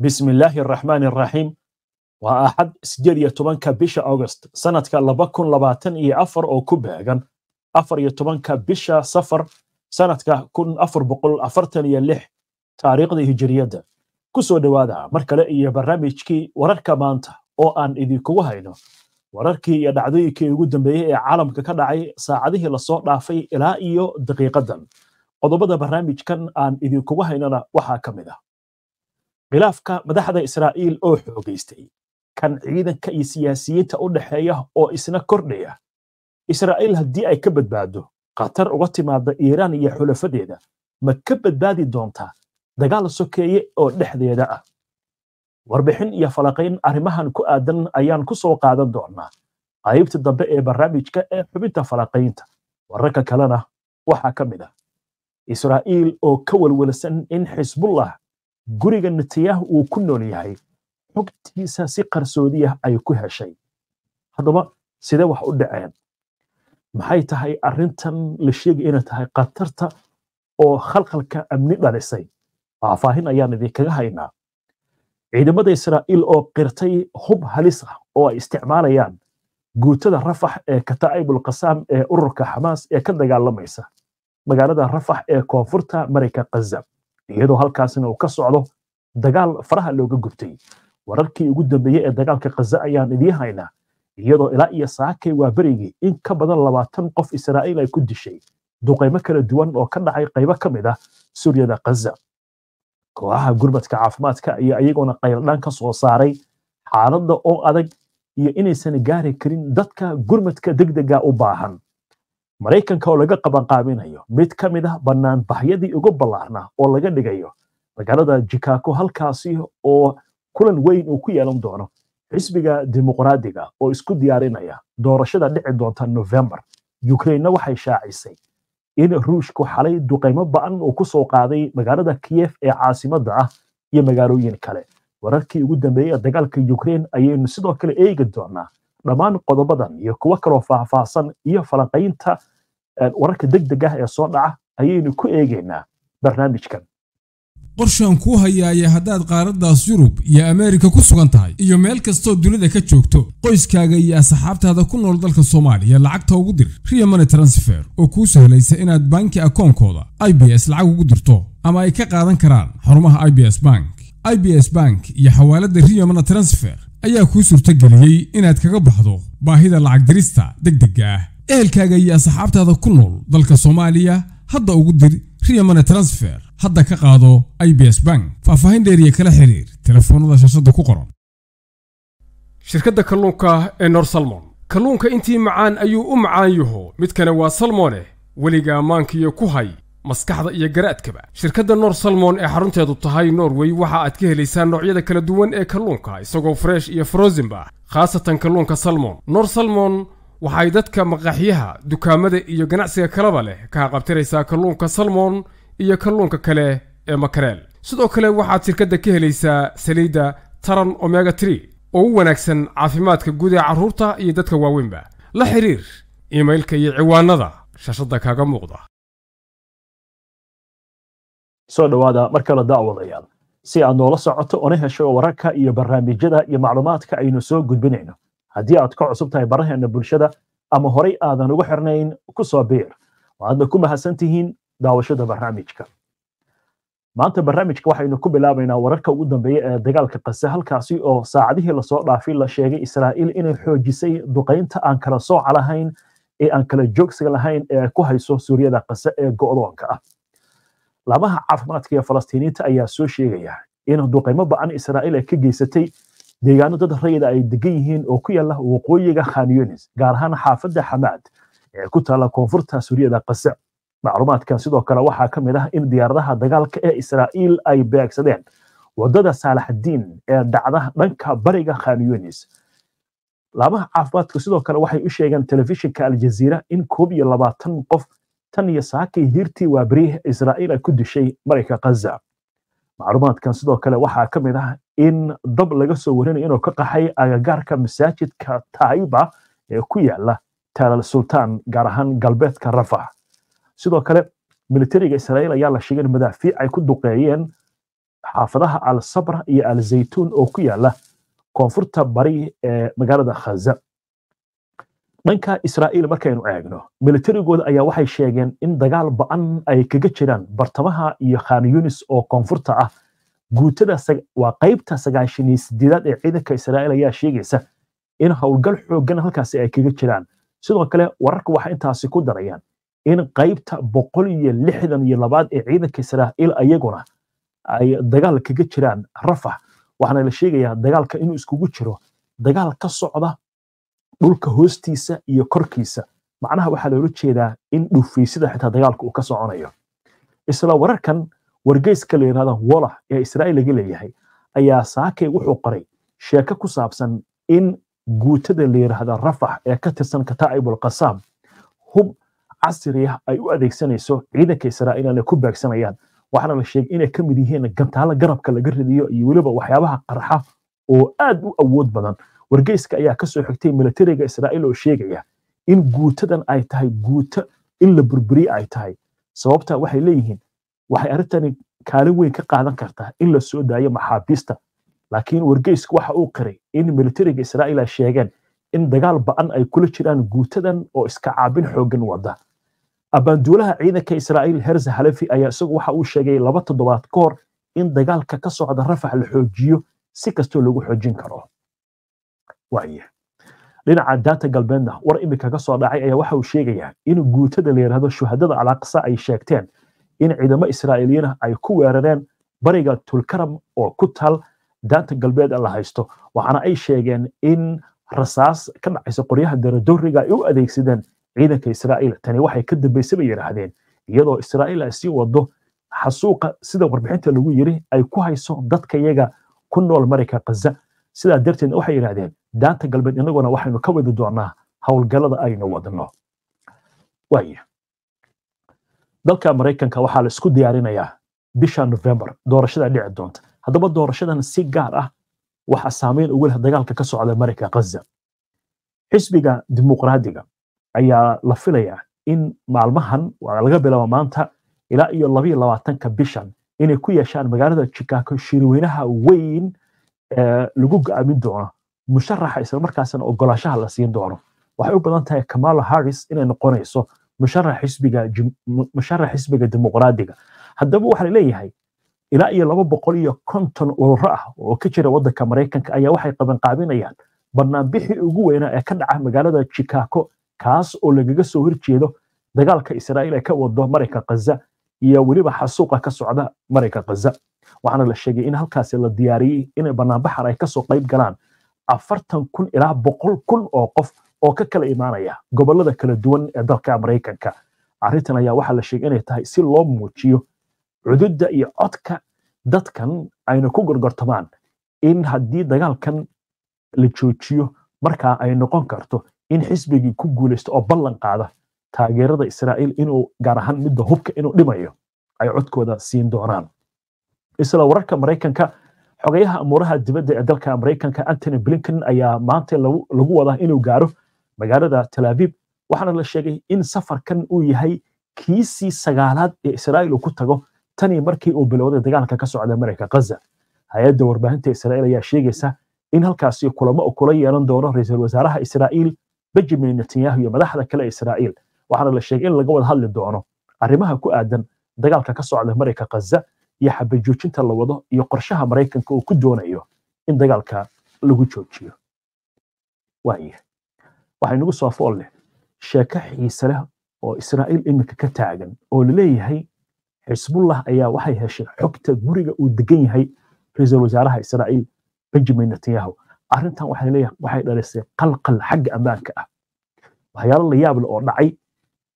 bismillaahi araxmaan araxiim waa axad sideed iyo tobanka bisha augost sanadka laba kun labaatan iyo afar oo ku beegan afar iyo tobanka bisha safar sanadka kun afar boqol afartan iyo lix taariikhda hijiriyadda ku soo dhawaada mar kale iyo barnaamijkii wararka maanta oo aan idinkugu hayno wararkii iyo dhacdooyinkii ugu dambeeyey ee caalamka ka dhacay saacadihii lasoo dhaafay ilaa iyo daqiiqadan qodobada barnaamijkan aan idinkugu haynana waxaa ka mid ah khilaafka madaxda israa'iil oo xoogaystay kan ciidanka iyo siyaasiyiinta u dhexeeya oo isna kordhaya israa'iil haddii ay ka badbaado khatar uga timaada iiraan iyo xulafadeeda ma ka badbaadi doontaa dagaal sokeeye oo dhexdeeda ah warbixin iyo falaqayn arrimahan ku aadan ayaan ku soo qaadan doonaa qaybta dambe ee barnaamijka ee xubinta falaqaynta wararka kalena waxaa ka mid ah israa'iil oo ka welwelsan in xisbullah guriga netanyahu uu ku nool yahay xogtiisa si qarsoodiyah ay ku heshay haddaba sidee wax u dhaceen maxay tahay arintan la sheegay inay tahay khatarta oo khalkhalka amni dhalisay faahfaahin ayaan idinkaga haynaa ciidamada israa'iil oo qirtay hub halis ah oo ay isticmaalayaan guutada rafax ee kataa'ibul qasaam ee ururka xamaas ee ka dagaalamaysa magaalada rafax ee koonfurta marayka khaza iyadoo halkaasina uu ka socdo dagaal faraha looga gubtay wararkii ugu dambeeyey ee dagaalka khaza ayaan idiin haynaa iyadoo ilaa iyo saakay waa berigii in ka badan labaatan qof israa'iil ay ku dishay duqaymo kala duwan oo ka dhacay qaybo ka mid ah suryada khaza kooxaha gurmadka caafimaadka ayaa iyagoona qayladhaan ka soo saaray xaaladda oo adag iyo inaysan gaari karin dadka gurmadka deg dega u baahan maraykanka oo laga qabanqaabinayo mid ka mid ah banaanbaxyadii ugu ballaarnaa oo laga dhigayo magaalada jikago halkaasi oo kulan weyn uu ku yeelan doono xisbiga dimuqraadiga ah oo isku diyaarinaya doorashada dhici doonta novembar yukrainna waxay shaacisay in ruushku xalay duqaymo ba'an uu ku soo qaaday magaalada kiyef ee caasimadda ah iyo magaalooyin kale wararkii ugu dambeeyey ee dagaalka ukrain ayaynu sidoo kale eegi doonaa dhammaan qodobadan iyo kuwo kaloo faahfaahsan iyo falanqaynta wararka deg deg ah ee soo dhaca ayaynu ku eegaynaa barnaamijkan qorshaan aan kuu hayaaye haddaad qaaraddaas yurub iyo ameerika ku sugan tahay iyo meel kastoo dunida ka joogto qoyskaaga iyo asxaabtaada ku nool dalka soomaaliya lacagta ugu dir riya money transfer oo kuu sahlaysa inaad banki akoonkooda i b s lacag ugu dirto ama ay ka qaadan karaan xarumaha i b s bank i b s bank iyo xawaaladda riya money transfer ayaa kuu suurtageliyey inaad kaga baxdo baahida lacag dirista deg degdega ah ehelkaaga iyo asxaabtaada ku nool dalka soomaaliya hadda ugu dir riyamane transfer hadda ka qaado i ibs bank faahfaahin dheeriya kala xiriir telefoonada shashada ku qoran shirkadda kalluunka ee nor salmon kalluunka intii macaan ayuu u macaan yaho midkana waa salmoneh weliga ammaankiiyo ku hay maskaxda iyo garaadkaba shirkadda nor salmon ee xarunteedu tahay norway waxa aad ka helaysaa noocyada kala duwan ee kalluunka isagoo fresh iyo frozenba khaasatan kalluunka salmon nor salmon waxay dadka maqaxyaha dukaamada iyo ganacsiga kalaba leh kaa qabtiraysaa kalluunka salmon iyo kalluunka kale ee makareel sidoo kale waxaad shirkadda ka helaysaa saliidda taran omega tree oo u wanaagsan caafimaadka guud ee carruurta iyo dadka waaweynba la xiriir iimailka iyo ciwaanada shashadda kaaga muuqda soo dhowaada mar kale daawadayaal si aad noola socoto una hesho wararka iyo barnaamijyada iyo macluumaadka aynu soo gudbinayno haddii aad ka cusub tahay baraheena bulshada ama horey aadan ugu xirnayn ku soo biir waaadna ku mahadsan tihiin daawashada barnaamijka maanta barnaamijka waxaynu ku bilaabaynaa wararka ugu dambeeya ee dagaalka qase halkaasi oo saacadihii lasoo dhaafay la sheegay israa'iil inay xoojisay duqaynta aan kala sooca lahayn ee aan kala joogsiga lahayn ee ku hayso suuryada qase ee go'doonka ah lamaha caafimaadka ee falastiiniinta ayaa soo sheegaya in duqaymo ba'an israa'iil ay ka geysatay deegaano dad rayida ay degan yihiin oo ku yaala waqooyiga khan gaar ahaan xaafadda xamaad ee ku taala koonfurta suuriyada qase macluumaadkan sidoo kale waxaa ka mid ah in diyaaradaha dagaalka ee israa'iil ay beegsadeen waddada saalaxdiin ee dhacda dhanka bariga khan yunis laamaha caafimaadka sidoo kale waxay u sheegeen telefishinka aljaziira in koob iyo labaatan qof tan iyo saakii hirtii waa bariih israa'iil ay ku dishay marayka khaza macluumaadkan sidoo kale waxaa ka mid ah in dab laga soo warinayo inuu ka qaxay agagaarka masaajidka taiba ee ku yaala taalal sultan gaar ahaan galbeedka rafax sidoo kale militariga israa'iil ayaa la sheegay in madaafiic ay ku duqeeyeen xaafadaha al sabra iyo al zaytuun oo ku yaala koonfurta bari ee magaalada khaza dhanka israa'iil markaynu eegno militarigooda ayaa waxay sheegeen in dagaal ba'an ay kaga jiraan bartamaha iyo khan yunis oo koonfurta ah guutada waa qaybta sagaashaniyo sideedaad ee ciidanka israa'iil ayaa sheegaysa in howlgal xooggan halkaasi ay kaga jiraan sidoo kale wararka waxay intaasi ku darayaan in qaybta boqol iyo lixdan iyo labaad ee ciidanka israa'iil ayaguna ay dagaal kaga jiraan rafax waxaana la sheegayaa dagaalka inuu iskugu jiro dagaal ka socda dhulka hoostiisa iyo korkiisa macnaha waxaa loola jeedaa in dhufaysida xitaa dagaalka uu ka soconayo isla wararkan wargeyska la yidhahda wolax ee israa'iil laga leeyahay ayaa saakay wuxuu qoray sheeko ku saabsan in guutada la yidhaahda rafax ee ka tirsan kataa'ibul qasaam hub casri ah ay u adeegsanayso ciidanka israa'iilana ku baagsanayaan waxaana la sheegay inay ka mid yihiin gantaalo garabka laga ridiyo iyo weliba waxyaabaha qarxa oo aad u awood badan wargeyska ayaa kasoo xigtay milatariga israa'iil oo sheegaya in guutadan ay tahay guuto in la burburiye ay tahay sababta waxay leeyihiin waxay arrintani kaalin weyn ka qaadan kartaa in la daayo maxaabiista laakiin wargeysku waxa uu qiray in milatariga israa'iil ay sheegeen in dagaal ba'an ay kula jiraan guutadan oo iska caabin xooggan wada abbaanduulaha ciidanka israa'iil herza halefi ayaa isagu waxa uu sheegay laba toddobaad ka hor in dagaalka ka socda rafax la xoojiyo si kastoo lagu xoojin karo waayahay dhinaca daanta galbeedna war imika ka soo dhacay ayaa waxa uu sheegayaa in guutada la yidhaahdo shuhadada alaqsa ay sheegteen in ciidamo israa'iiliyiin ah ay ku weerareen bariga tulkaram oo ku taal daanta galbeed la haysto waxaana ay sheegeen in rasaas ka dhacaysa qoryaha daradooriga ay u adeegsadeen ciidanka israa'iil tani waxay ka dambayse yidhaahdeen iyadoo israa'iil ay sii wado xasuuqa sida warbixinta lagu yiri ay ku hayso dadka iyaga ku nool marayka khaza sidaa darteedna waxay yidhahdeen daanta galbeed inaguna waxaynu ka wadi doonaa howlgallada aynu wadno waaya dalka maraykanka waxaa la diyaarinayaa bisha november doorashada dhici doonta haddaba doorashadan si gaar ah waxaa saameyn ugu leh dagaalka ka socda marayka ghaza xisbiga dimuqraadiga ayaa la filayaa in maalmahan laga bilaabo maanta ilaa iyo labayo labaatanka bishan inay ku yeeshaan magaalada chicago shirweynaha weyn lagu go'aamin doono musharaxa islamarkaasna ogolaanshaha la siin doono waxay u badan tahay kamala harris inay noqonayso musharax xisbiga dimuqraadiga haddaba waxaa laleeyahay ilaa iyo laba boqol iyo konton ururo ah oo ka jira waddanka maraykanka ayaa waxay qabanqaabinayaan banaanbixii ugu weynaa ee ka dhaca magaalada chicago kaas oo lagaga soo horjeedo dagaalka israa'iil ee ka wado maraykan khaza iyo weliba xasuuqa ka socda maraykan khaza waxaana la sheegay in halkaasi la diyaariyey inay banaanbaxan ay kasoo qayb galaan afartan kun ilaa boqol kun oo qof oo ka kala imaanaya gobolada kala duwan ee dalka maraykanka arrintan ayaa waxaa la sheegay inay tahay si loo muujiyo cududda iyo codka dadkan ayna ku gorgortamaan in haddii dagaalkan la joojiyo markaa ay noqon karto in xisbigii ku guulaysto oo ballan qaada taageerada israa'iil inuu gaar ahaan midda hubka inuu dhimayo ay codkooda siin doonaan isla wararka maraykanka xogayaha amuuraha dibadda ee dalka maraykanka antony blinkin ayaa maanta lagu wadaa inuu gaaro magaalada talaabib waxaana la sheegay in safarkan uu yahay kiisii sagaalaad ee israa'iil uu ku tago tani markii uu bilowday dagaalka ka socda marayka ghaza hay-adda warbaahinta israa'iil ayaa sheegaysa in halkaasi kulamo uu kula yeelan doono ra-iisul wasaaraha israa'iil benjamin netanyahu iyo madaxda kale israa'iil waxaana la sheegay in laga wada hadli doono arrimaha ku aadan dagaalka ka socda marayka ghaza iyo xabajoojinta la wado iyo qorshaha maraykanka uu ku doonayo in dagaalka lagu joojiyo waayahay waxaa inagu soo fool sheeko xiise oo israa'iil iminka ka taagan oo laleeyahay xisbullah ayaa waxay heshay xogta guriga uu degan yahay ra-iisul wasaaraha israa'iil benjamin netanyahu arrintan waxay leeyahay waxay dhalisay qalqal xagga ammaanka ah waxyaalo la yaable oo dhacay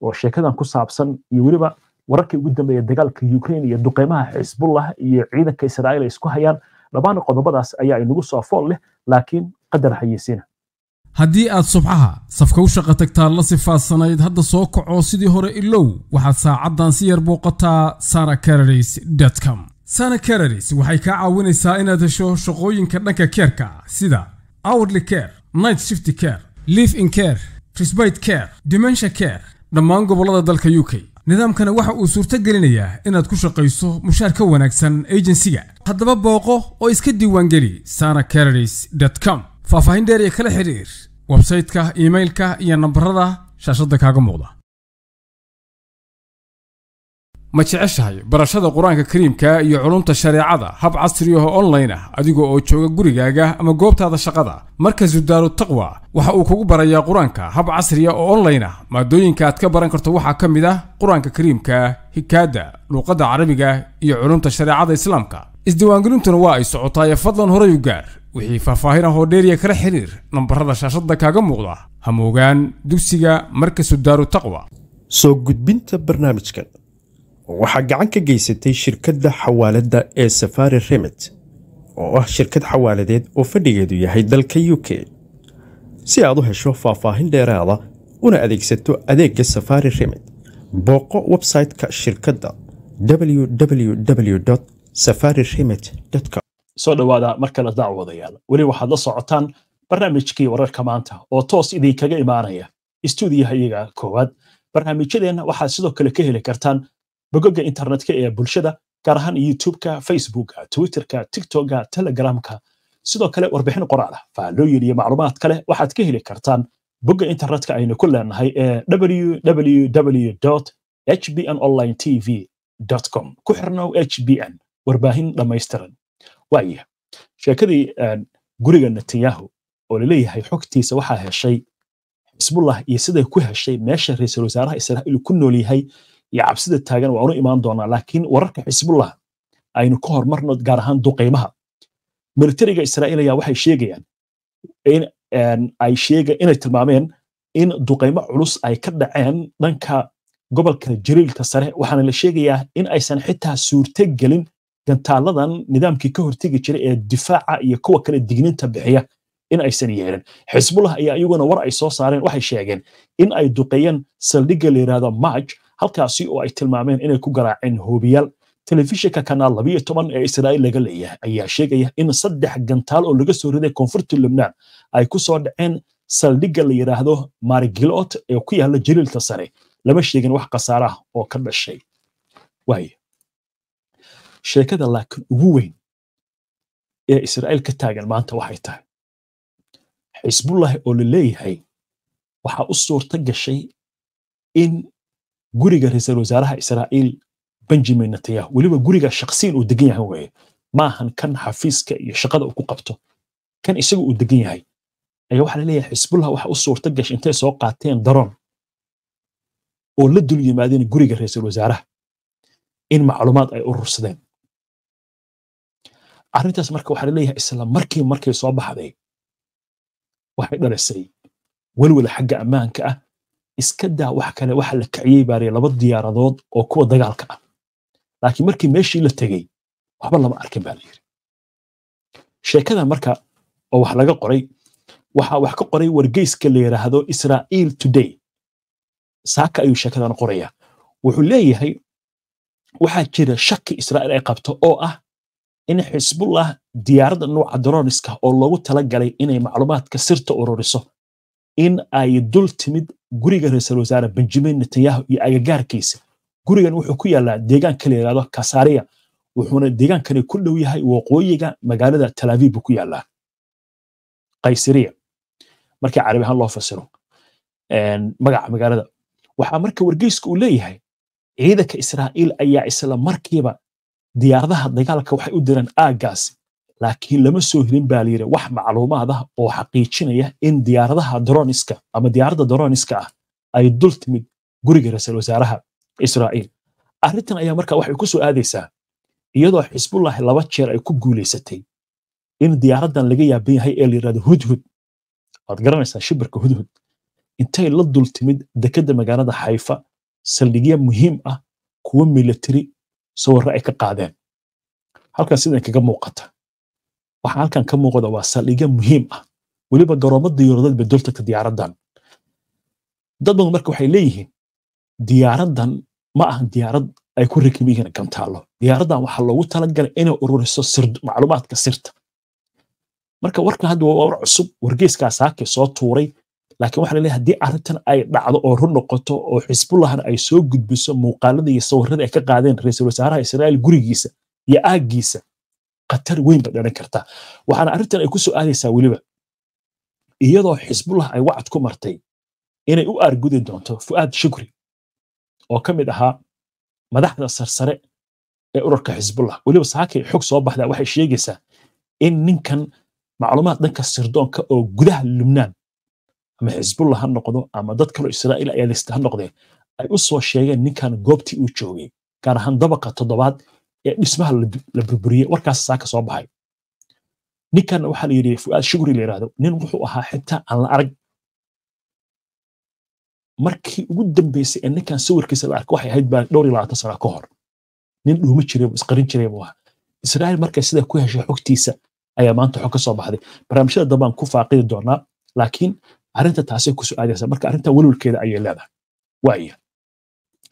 oo sheekadan ku saabsan iyo weliba wararkii ugu dambeeya dagaalka ukraine iyo duqeymaha xisbullah iyo ciidanka israa'iil ay isku hayaan dhammaan qodobadaas ayaa inagu soo fool leh laakiin qadar hayeysiina haddii aad subxaha safka u shaqo tagtaan la sifaasanayd hadda soo kaco sidii hore ilow waxaad saacaddan si yar booqataa sana com sana waxay kaa caawinaysaa inaad hesho shaqooyinka dhanka keerka ah sida hourly care night shifty care live in care trisbite care dimensha care dhammaan gobollada dalka u k nidaamkana waxa uu suurto gelinayaa inaad ku shaqayso mushaar ka wanaagsan ejensiga haddaba booqo oo iska diiwaangeli sana sara carads com faahfaahin dheer iyo kala xidhiir websayteka emailka iyo nambarada shaashadda kaaga muuqda ma jeceshahay barashada qur-aanka kariimka iyo culumta shareecada hab casri ahoo online ah adigoo oo jooga gurigaaga ama goobtaada shaqada markasu daaru taqwa waxa uu kugu barayaa qur-aanka hab casriya ah oo online ah maadooyinka aad ka baran karto waxaa ka mid ah qur-aanka kariimka hikaada luuqadda carabiga iyo culumta shareecada islaamka isdiiwaangelintuna waa ay socotaaye fadlan horay u gaar wixii faahfaahin ah oo dheeriya kala xiriir nambarada shaashadda kaaga muuqda hamoogaan dugsiga markasu daaru taqwa soo gudbinta barnaamijkan waxaa gacan ka geysatay shirkadda xawaaladda ee safari remit oo ah shirkad xawaaladeed oo fadhigeedu yahay dalka u k si aad u hesho faahfaahin dheeraada ah, una adeegsato adeegga safari remit booqo website shirkadda www safari remit soo dhowaada mar kale daawadayaal weli waxaad la socotaan barnaamijkii wararka maanta oo toos idinkaga imaanaya stuudiyaha iyaga koowaad barnaamijyadeenna waxaad sidoo kale ka heli kartaan bogoga internetka ee bulshada gaar ahaan youtubeka facebooka twitterka tictokga telegramka sidoo kale warbixin qoraalah faallooyin iyo macluumaad kale waxaad ka heli kartaan bogga internetka aynu ku leenahay ee www hbn online tv com ku xirnow hbn warbaahin dhammaystiran waaya sheekadii ehm, guriga netanyahu oo laleeyahay xogtiisa waxaa heshay xisbullah iyo siday ku heshay meesha ra-iisul wasaaraha israa'iil ku nool yahay iyo cabsida taagan waanu imaan doonaa laakiin wararka xisbullah aynu ka hormarno gaar ahaan duqaymaha militariga israa'iil ayaa waxay sheegayaan inay tilmaameen in duqaymo culus ay ka dhaceen dhanka gobolka jariilka sare waxaana la sheegayaa in aysan xitaa suurto gelin gantaaladan nidaamkii ka hortegi jiray ee difaaca iyo kuwa kale digniinta bixiya in aysan yeelin xisbullah ayaa iyaguna war ay soo saareen waxay sheegeen in ay duqeeyeen saldhigga la yidhaahdo march halkaasi oo ay tilmaameen inay ku garaaceen hoobiyaal telefishinka kanaal labiyo toban ee israa'iil laga leeyahay ayaa sheegaya in saddex gantaal oo laga soo riday koonfurta lubnaan ay ku soo dhaceen saldhigga la yidhaahdo maarigiloot ee ku yaalla jaliilka sare lama sheegin wax khasaarah oo ka dhashay waaye sheekada laakiin ugu weyn ee israa'iil ka taagan maanta waxay tahay xisbullahi oo la leeyahay waxaa u suurta gashay in guriga ra-iisul wasaaraha israa'iil benjamin netanyahu weliba guriga shakhsiyan uu degan yahay weye maahan kan xafiiska iyo shaqada uu ku qabto kan isaga uu degan yahay ayaa waxaa laleeyahay xisbullah waxa u suurta gashay intay soo qaateen daroon oo la dul yimaadeen guriga ra-iisul wasaaraha in macluumaad ay urursadeen arrintaas marka waxaa laleeyahay isla markii markay soo baxday waxay dhalisay welwel xagga ammaanka ah iskadaa daa wax kale waxa la kiciyey baariya laba diyaaradood oo kuwa dagaalka ah laakiin markii meeshii la tegey waxba lama arkin baa la sheekada marka oo wax laga qoray waxaa wax ka qoray wargeyska la yidhaahdo israa'iil today saaka ayuu sheekadan qorayaa wuxuu leeyahay waxaa jira shaki israa'iil ay qabto oo ah in xisbullah diyaarada nuuca daroniska oo loogu talagalay galay inay macluumaadka sirta ururiso in ay dul timid guriga ra-iisul wasaare benjamin netanyahu iyo agagaarkiisa gurigan wuxuu ku yaalaa deegaanka la yidhahdo kasaariya wuxuuna deegaankani ku dhow yahay waqooyiga magaalada talaaviv buu ku yaalaa kaysiriya markii carabi ahaan loo fasiro magaca magaalada waxaa marka wargeyska uu leeyahay ciidanka israa'iil ayaa isla markiiba diyaaradaha dagaalka waxay u direen aaggaasi laakiin lama soo helin baa layidhi wax macluumaad ah oo xaqiijinaya in diyaaradaha droniska ama diyaaradda droniska ah ay dul timid guriga ra-iisul wasaaraha israa'iil arrintan ayaa marka waxay ku soo aadaysaa iyadoo xisbullahi laba jeer ay ku guulaysatay in diyaaraddan laga yaaban yahay ee layidhahdo hudhud waad garanaysaa shibirka hudhud intay la dul timid dekedda magaalada xayfa saldhigya muhiim ah kuwa milatari sawirro ay ka qaadeen halkan sida kaga muuqata waxaa halkan ka muuqda waa saldhigyo muhiim ah weliba garoomo diyaradadba dultagta diyaaradan dad badan marka waxay leeyihiin diyaaradan ma aha diyaarad ay ku rakib yihiin diyaaradan waxaa loogu talagalay inay ururiso macluumaadka sirta marka warkan hadda waa war cusub wargeeskaa saakay soo tuuray laakiin waxaa laleeyahay haddii arrintan ay dhacdo oo run noqoto oo xisbullahna ay soo gudbiso muuqaalada iyo sawirada ay ka qaadeen ra-iisul wasaaraha israa'iil gurigiisa iyo aaggiisa atar weyn ba dhalan kartaa waxaana arrintan ay ku soo aadaysaa weliba iyadoo xisbullah ay wacad ku martay inay u aargudi doonto fu'aad shukri oo ka mid ahaa madaxda sarsare ee ururka xisbullah weliba saakay xog soo baxdaa waxay sheegaysaa in ninkan macluumaad dhanka sirdoonka oo gudaha lubnaan ama xisbullah ha noqdo ama dad kaloo israa'iil ayaalista ha noqdeen ay u soo sheegeen ninkan goobtii uu joogay gaar ahaan dabaqa toddobaad ee dhismaha la burburiyey warkaas saa ka baxay ninkan waxaa la yidhi fu'aad shugri la yidhahdo nin wuxuu ahaa xitaa aan la arag markii ugu dambeysay ee ninkan sawirkiisa la arkay waxay ahayd baa dhowr iyo labaatan sano ka hor nin dhuumi jiray buu isqarin jiray buu ahaa israa'iil markay sida ku heshay xogtiisa ayaa maanta xog ka baxday barnaamijyada dambaan ku faaqidi doonaa laakiin arrinta taasay ku aadaysa marka arrinta welwelkeeda ayay leedahay waaya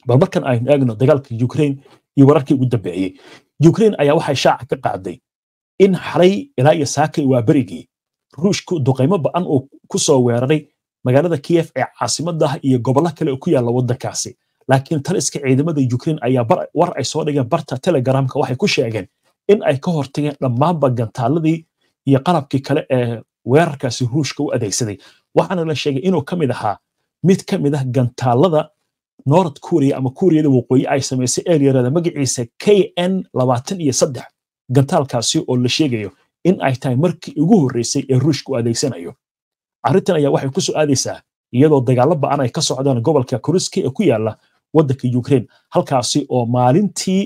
bal markan aynu eegno dagaalka ukraine iyo wararkii ugu dambeeyey ukraine ayaa waxay shaaca ka qaaday in xaray ilaa iyo saakay waa berigii ruushku duqaymo ba'an oo ku soo weeraray magaalada kiyef ee caasimadah iyo gobollo kale oo ku yaalla waddankaasi laakiin taliska ciidamada ukraine ayaa war ay soo dhigeen barta telegramka waxay ku sheegeen in ay ka hortageen dhammaanba gantaaladii iyo qalabkii kale ee weerarkaasi ruushka u adeegsaday waxaana la sheegay inuu ka mid ahaa mid ka mid ah gantaalada nord kuriya ama kuriyada waqooyi ay samaysay eryarada magaciisa k n labaatan iyo saddex gantaalkaasi oo la sheegayo in ay tahay markii ugu horreysay ee ruushku adeegsanayo arrintan ayaa waxay ku soo aadaysaa iyadoo dagaalo ba'an ay ka socdaan gobolka kuriski ee ku yaala waddanka ukrain halkaasi oo maalintii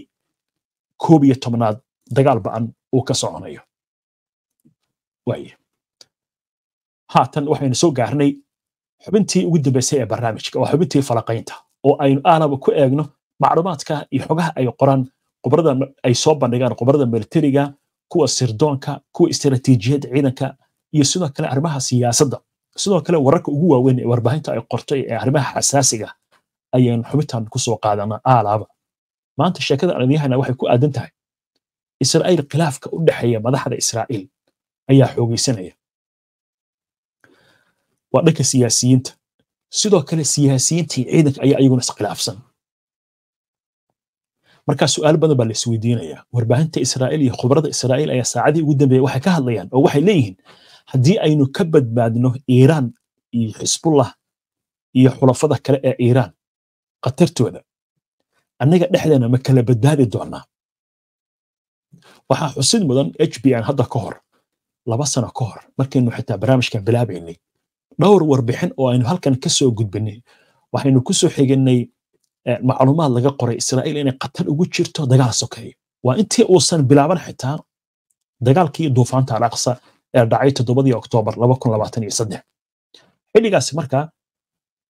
koob iyo tobnaad dagaal ba'an uu ka soconayo haatan waxaynu soo gaarnay xubintii ugu dambaysay ee barnaamijka waa xubintii falaqaynta oo aynu aanaba ku eegno macluumaadka iyo xogaha ay qoraan qubrada ay soo bandhigaan qubrada militariga kuwa sirdoonka kuwa istaraatiijiyadda ciidanka iyo sidoo kale arrimaha siyaasadda sidoo kale wararka ugu waaweyn ee warbaahinta ay qortay ee arrimaha xasaasiga ayaynu xubintan kusoo qaadanaa aalaaba maanta sheekada aan idin waxay ku aadan tahay israa'iil khilaafka u dhexeeya madaxda israa'iil ayaa xoogaysanaya waa dhanka siyaasiyiinta sidoo kale siyaasiyiintii ciidanka ayaa iyaguna iskhilaafsan markaa su'aal badan baa la warbaahinta israa'iil iyo khubarada israa'iil ayaa saacadii ugu dambeeya waxay ka hadlayaan oo waxay leeyihiin haddii aynu ka badbaadno iiraan iyo xisbullah iyo xulafada kale ee iiraan khatartooda annaga dhexdeena ma kala badbaadi doonaa waxaa xusid mudan h b n hadda ka hor laba sano ka hor markaynu xitaa barnaamijkan bilaabaynay dhowr warbixin oo aynu halkan kasoo gudbinay waxaynu kusoo xiganay eh, macluumaad laga qoray israa'iil inay qatar ugu jirto dagaal sokeeyo waa intii uusan bilaaban xitaa dagaalkii duufaanta alaqsa ee dhacay toddobadii oktoobar xilligaasi markaa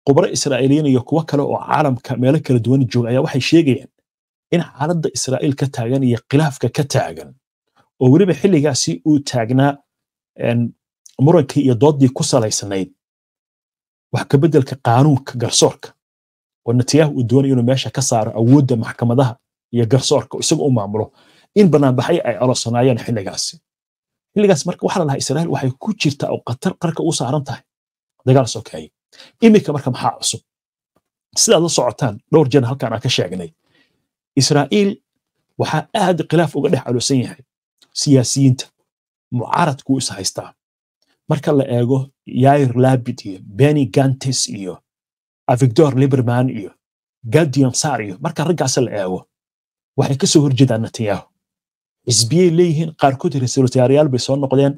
khubaro israa'iiliyiin iyo kuwo kale oo caalamka meelo kala duwan jooga ayaa waxay sheegayaan in xaaladda israa'iil ka taagan iyo khilaafka ka taagan oo weliba xilligaasi uu taagnaa murankii iyo doodii ku salaysanayd wax ka beddelka qaanuunka garsoorka oo natiyaha uu doonayo inuu meesha ka saaro awoodda maxkamadaha iyo garsoorka isaga u maamulo in banaanbaxay ay aloosanaayeen xilligaasi xilligaas marka waxaa la dhahaa waxay ku jirtaa oo khatar qarka u saaran tahay dagaal sokeeye iminka marka maxaa cusub sidaad la socotaan dhowr jeer halkaan aan ka sheegnay israa'iil waxaa aad khilaaf uga dhex aloosan yahay siyaasiyiinta mucaaradku is haystaa marka la eego yair labid iyo beni gantes iyo avigdor liberman iyo gadion sar iyo marka raggaas la eego waxay kasoo horjeedaan netanyahu xisbiyey leeyihiin qaarkood ra-iisul wasaarayaal bay soo noqdeen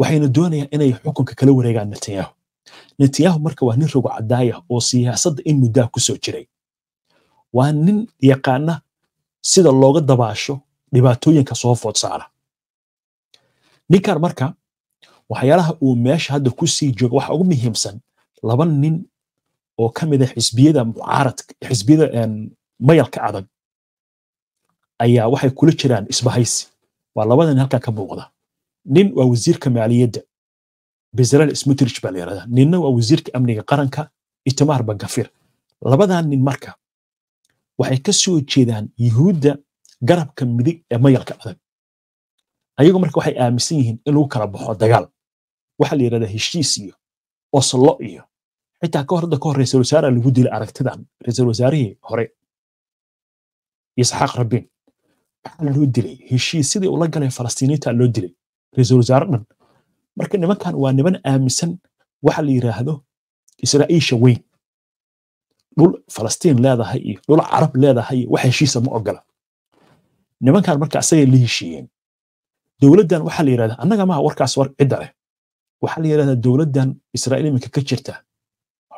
waxayna doonayaan inay xukunka kala wareegaan netanyahu netanyahu marka waa nin rogo cadaaya oo siyaasadda in muddaa kusoo jiray waa nin yaqaana sida looga dabaasho dhibaatooyinka soo food saara ninkan marka waxyaalaha uu meesha hadda kusii joogo waxa ugu muhiimsan laba nin oo ka mid a ah xisbiyada mucaaradka xisbiyada mayalka adag ayaa waxay kula jiraan isbahaysi waa labada nin halkan ka muuqda nin waa wasiirka maaliyadda bezalel smutrich baa la ninna waa wasiirka amniga qaranka itamaar bangafir labadan nin marka waxay kasoo jeedaan yuhuudda garabka midig ee mayalka adag ayagoo marka waxay aaminsan yihiin in kala baxo dagaal waxa la yidhahdaa heshiis iyo oslo iyo xitaa ka horda ka ra-isul wasaaraha lagu dilay aragtidan ra-isul wasaarihii hore isxaaq rabin maxaa loo dilay heshiisyadii ula galeen falastiiniinta loo dilay ra-isul wasaare dhan marka nimankan waa niman aaminsan waxa la yidhaahdo israa'iisha weyn dhul falastiin leedahay iyo dhul carab leedahay wax heshiisa ma ogola nimankan marka asagay la heshiiyeen dowladdan waxaa la yidhahdaa annaga maha warkaas war cidda leh waxaa la yidhahdaa dowladdan israa'iil iminka ka jirta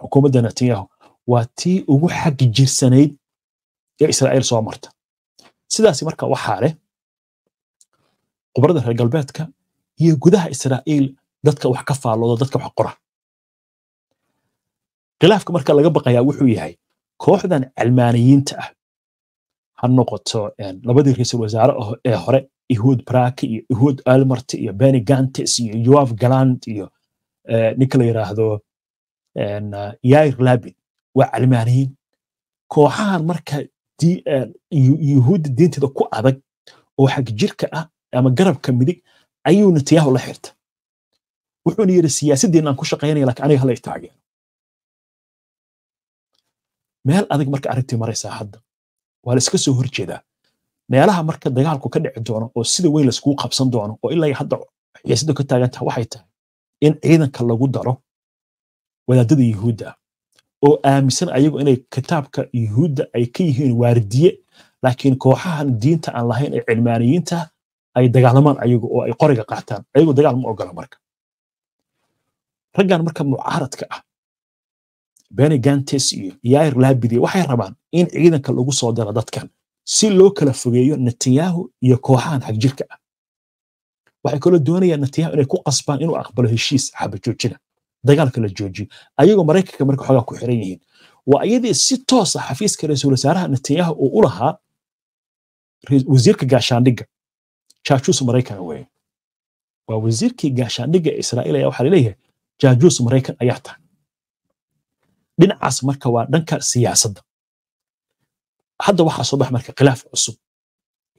xukuumadda netanyahu waa tii ugu xag jirsanayd ee israa'iil soo marta sidaasi marka waxaa leh qubarada reer galbeedka iyo gudaha israa'iil dadka wax ka faalooda dadka wax qora khilaafka marka laga baqayaa wuxuu yahay kooxdan calmaaniyiinta ah ha noqoto labadii ra-iisul wasaare ee hore ehud brake iyo ehud almart iyo beny gantes iyo yoav galand iyo ninka la yiraahdo yair labin waa calmaaniyiin kooxahan marka yuhuudda diinteeda ku adag oo xagjirka ah ama garabka midig ayuu netanyahu la xirta wuxuuna yidhi siyaasaddiinaan ku shaqaynaya laakiin aniga hala itaageero meel adag marka arrintii maraysaa hadda waa la iska soo horjeedaa meelaha marka dagaalku ka dhici doono oo sida weyn laskugu qabsan doono oo ilaa hadda xiisadu ka taagan taha waxay tahay in ciidanka lagu daro wadaadada yuhuudda ah oo aaminsan ayagu inay kitaabka yuhuudda ay ka yihiin waardiye laakiin kooxahan diinta aan lahayn ee cilmaaniyiinta ay dagaalamaan ayagu oo ay qoriga qaataan ayagu dagaal ma ogola marka raggan marka mucaaradka ah beny gantes iyo yair laabidiya waxay rabaan in ciidanka lagu soo daro dadkan si loo kala fogeeyo netanyahu iyo kooxahan xagjirka ah waxay kaloo doonayaan netanyahu inay ku qasbaan inuu aqbalo heshiis xabajoojina dagaalka la joojiyo ayagoo maraykanka marka xoogaa ku xiran yihiin waa iyadii si toosa ah xafiiska ra-iisul wasaaraha netanyahu uu u lahaa wasiirka gaashaandhigga jaajus maraykan weye waa wasiirkii gaashaandhigga israa'iil ayaa waxaa laleeyahay jaajus maraykan ayaa tahay dhinacaas marka waa dhanka siyaasadda hadda waxaa soo baxa marka khilaaf cusub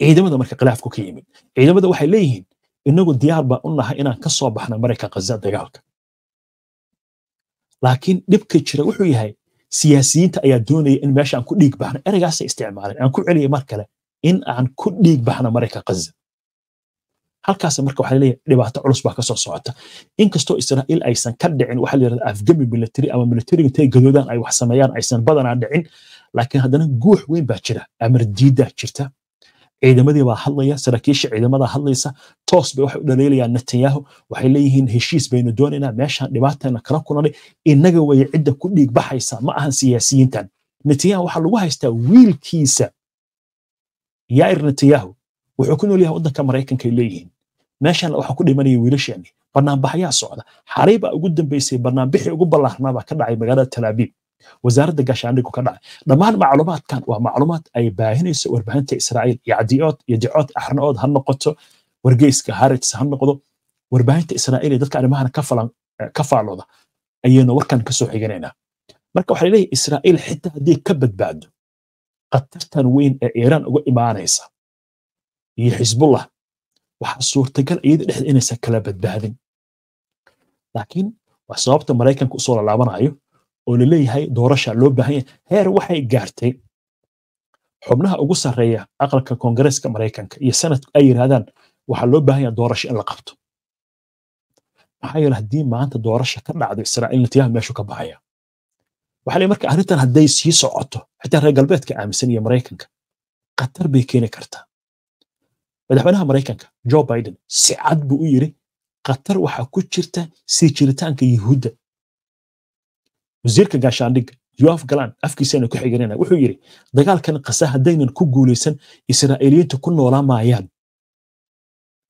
ciidamada marka khilaafku ka yimid ciidamada waxay leeyihiin inagu diyaar baa u nahay inaan ka soo baxna maraykan khaza dagaalka laakiin dhibka jira wuxuu yahay siyaasiyiinta ayaa doonaya in meesha aan ku dhiig baxno ereygaasay isticmaaleen aan ku celiyay mar kale in aan ku dhiig baxno maraykan khaza halkaas marka waxa leeyahay dhibaato culus baa kasoo socota inkastoo israa'iil aysan ka dhicin waxa la yirahdaa afgami military ama military intay gadoodaan ay wax sameeyaan aysan badanaa dhicin laakiin haddana guux weyn baa jira amar diidaa jirta ciidamadii baa hadlaya saraakiisha ciidamadaa hadlaysa toos bay waxay u dhaleelayaan netanyahu waxay leeyihiin heshiis baynu doonaynaa meeshaan dhibaatayna kala kunanay innaga weeye cidda ku dhiig baxaysa ma ahan siyaasiyiintan netanyahu waxaa lagu haystaa wiilkiisa yair netanyahu wuxuu ku nool yahay waddanka maraykanka ay leeyihiin meeshan waxaa ku dhimanaya wiilasheeni banaanbaxayaa socda xariibaa ugu dambaysay banaanbixii ugu ballaarnaabaa ka dhacay magaalada talaabiib wasaaradda gaashaandhigu ka dhacay dhammaan macluumaadkan waa macluumaad ay baahinayso warbaahinta israa'iil iyo iyo dicood axrnaood ha noqoto wargeyska harits ha noqdo warbaahinta israa'iil ee dadka arrimahan ka eh, faalooda ayaynu warkan ka xiganaynaa marka waxaa leeyahay israa'iil xitaa haddii ka badbaado khatartan weyn ee iiraan uga imaanaysa iyo xisbullah waxaa suurtagal iyada dhexda inaysan kala badbaadin laakiin waa sababta maraykanka usoo lalaabanayo oo laleeyahay doorasha loo baahan yahay heer waxay gaartay xubnaha ugu sarreeya aqalka koongareeska maraykanka iyo sanadku ay yidhaahdaan waxaa loo baahan yahay doorasho in la qabto maxaa yeele haddii maanta doorasha ka dhacdo israa'iil natiyaha meeshu ka baxaya waxaa leeyahay marka arrintan hadday sii socoto xitaa reer galbeedka aaminsan iyo maraykanka khatar bay keeni kartaa madaxweynaha maraykanka jo biden si cad buu u yiri qatar waxaa ku jirta sii jiritaanka yuhuudda wasiirka gaashaandhigga yoaf galan afkiisana ku xiganina wuxuu yiri dagaalkan kasa haddaynan ku guulaysan israa'iiliyiinta ku noolaa maayaan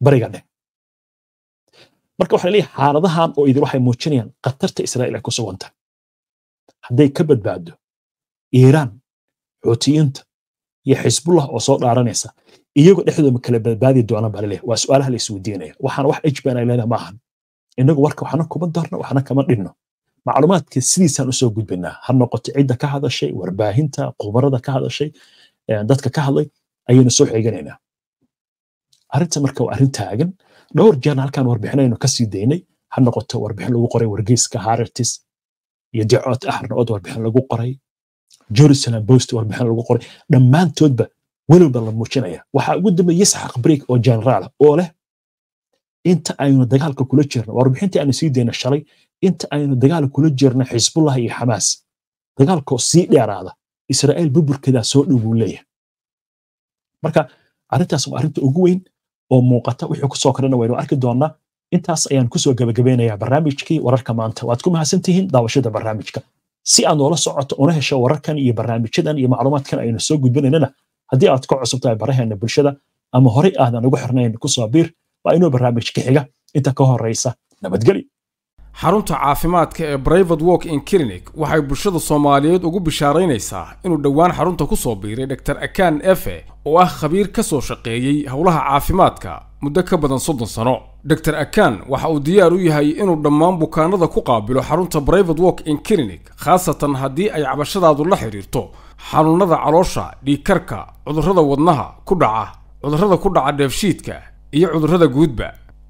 bariga dhex marka waxaa leeyahay xaaladahan oo idin waxay muujinayaan qatarta israa'iil ay ku suganta hadday ka badbaado iiraan xuutiyiinta iyo xisbullah oo soo dhaaranaysa iyagoo dhexdooda kala badbaadi doonaan baa laleeyahay waa su'aalaha la isweydiinaya waxaan wax ajban ay leedahay maahan innagu warka waxna kuma darno waxna kama dhinno macluumaadka sidiisaan usoo gudbinaa ha noqoto cidda ka hadashay warbaahinta khubarada ka hadashay dadka ka hadlay ayaynu soo xeeganaynaa arrinta marka waa arrin taagan dhowr jeerna halkaan warbixinaynu kasii daynay ha noqoto warbixin lagu qoray wargeyska haratis iyo dicood axrna warbixin lagu qoray jerusalem bost warbixin lagu qoray dhammaantoodba welowba la muujinaya waxaa ugu dambeeyey saxaq briig oo generaala oo leh inta aynu dagaalka kula jirno warbixintii aynu sii dayna shalay inta aynu dagaal kula jirna xisbullah iyo xamaas dagaalkoo sii dheeraada israa'iil burburkeedaa soo dhow buu leeyahay marka arrintaas waa arrinta ugu weyn oo muuqata wixii ku soo waynu arki doonnaa intaas ayaan kusoo gabagabeynayaa barnaamijkii wararka maanta waad ku mahadsantihiin daawashada barnaamijka si aad noola socoto una hesho wararkan iyo barnaamijyadan iyo macluumaadkan aynu soo gudbinaynana haddii aad ka cusub tahay baraheena bulshada ama horey aadan ugu xirnayn kusoo biir waa inuu barnaamij ka xiga inta ka horraysa nabadgeli xarunta caafimaadka ee brivate work in clinic waxay bulshada soomaaliyeed ugu bishaaraynaysaa inuu dhowaan xarunta ku soo biiray dhotor akan efe oo ah khabiir ka soo shaqeeyey howlaha caafimaadka muddo ka badan soddon sano dor akan waxa uu diyaar u yahay inuu dhammaan bukaanada ku qaabilo xarunta brivate work in clinic khaasatan haddii ay cabashadaadu la xidhiirto xanuunnada caloosha dhiigkarka cudurrada wadnaha ku dhaca cudurrada ku dhaca dheefshiidka iyo cudurrada guudba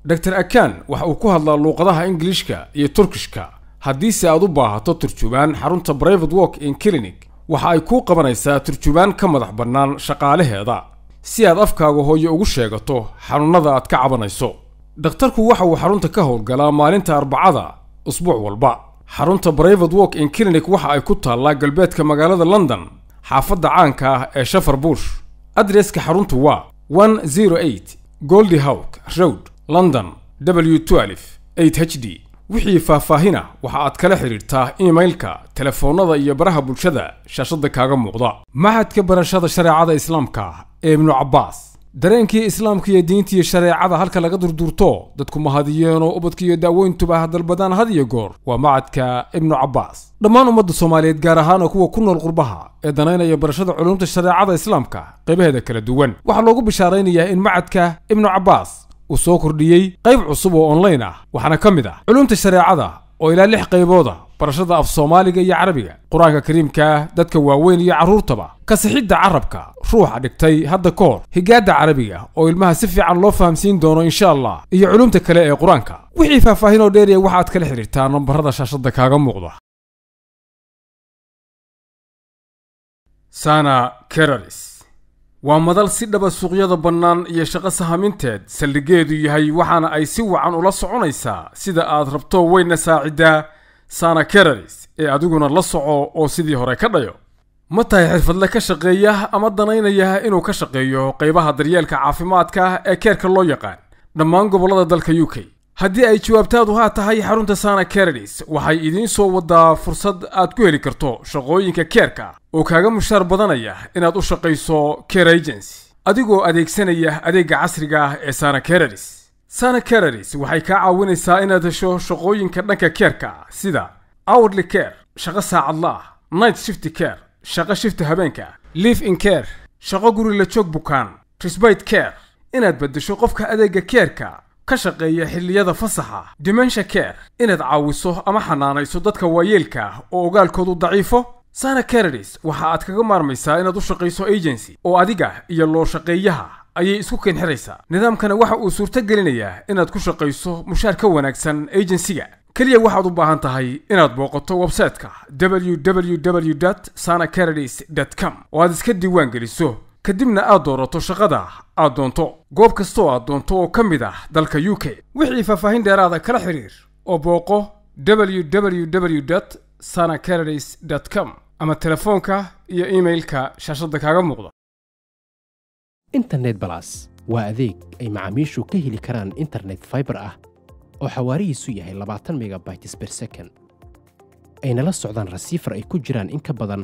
dor akan waxa uu ku hadlaa luuqadaha ingiliishka iyo turkishka haddiise aad u baahato turjubaan xarunta brivate work in clinic waxa ay kuu qabanaysaa turjubaan ka madax bannaan shaqaalaheeda si aad afkaaga hooyo ugu sheegato xanuunnada aad ka cabanayso dhakhtarku waxa uu xarunta ka howlgalaa maalinta arbacada usbuuc walba xarunta brivate walk in clinic waxa ay ku taallaa galbeedka magaalada london xaafadda caanka ah ee shafar bush adreska xaruntu waa goldi howk road london w h d wixii faahfaahin ah waxa aad kala xidhiirtaa emailka telefoonnada iyo baraha bulshada shaashadda kaaga muuqda maxadka barashada shareecada islaamka ee ibnu cabbaas dareenkii islaamka iyo diinta iyo shareecada halka laga durduurto dadku ma hadiyeenoo ubadka iyo daaweyntuba hadalbadaan had iyo goor waa macadka ibnu cabbaas dhammaan ummadda soomaaliyeed gaar ahaanoo kuwa ku nool qurbaha ee danaynaya barashada culumta shareecada islaamka qaybaheeda kala duwan waxaa loogu bishaaraynayaa in macadka ibnu cabbaas uu soo kordhiyey qayb cusub oo online ah waxaana ka mid ah culumta shareecada oo ilaa lix qaybood qaybooda barashada af soomaaliga iyo carabiga qur-aanka kariimkaah dadka waaweyn iyo carruurtaba kasixidda carabka ruuxa dhigtay hadda ka hor higaadda carabiga oo ilmaha si fiican loo fahamsiin doono insha allah iyo culumta kale ee qur-aanka wixii faahfaahin oo dheeriya waxaad kala xidhiirtaa nambarada shaashadda kaaga muuqda sana keralis waa madal si dhaba suuqyada bannaan iyo shaqo sahaminteed saldhigeedu yahay waxaana ay si wacan ula soconaysaa sida aad rabto weyna saaciddaa sana keraris ee adiguna la soco oo sidii hore ka dhayo ma tahay xirfadle ka shaqeeya ama danaynaya inuu ka shaqeeyo qaybaha daryeelka caafimaadka ee keerka loo yaqaan dhammaan gobollada dalka u k haddii ay jawaabtaadu haa tahay xarunta sana karadis waxay idiin soo wadaa fursad aad ku heli karto shaqooyinka keerka oo kaaga mushaar badanaya inaad u shaqayso care agency adigoo adeegsanaya adeegga casriga ah ee sana karadis sana karadis waxay kaa caawinaysaa inaad hesho shaqooyinka dhanka keerka sida hourly care shaqo saacadlaah night shifty care shaqo shifta habeenka live in care shaqo guri la joog bukaan trisbite care inaad beddesho qofka adeegga keerka ka shaqeeya xilliyada fasaxa dimensha care inaad caawiso ama xanaanayso dadka waayeelka oo ogaalkoodu daciifo sara cararis waxa aad kaga maarmaysaa inaad u shaqayso agency oo adiga iyo loo shaqeeyaha ayay isku keenxiraysaa nidaamkana waxa uu suurto gelinayaa inaad ku shaqayso mushaar ka wanaagsan agensiga keliya waxaad u baahan tahay inaad booqato w websiteka www sanacararis com oo aad iska diiwaan geliso kadibna aad doorato shaqada aad doonto goob kastoo aad doonto oo ka mid ah dalka u k wixii faahfaahin dheeraada kala xidhiir oo booqo www dt sana com ama telefoonka iyo iimailka shaashadda kaaga muuqda internet balas waa adeeg ay macaamiishu ka heli karaan internet faibar ah oo xawaarihiisu yahay labaatan megabytes per second ayna la socdaan rasiifar ay ku jiraan in ka badan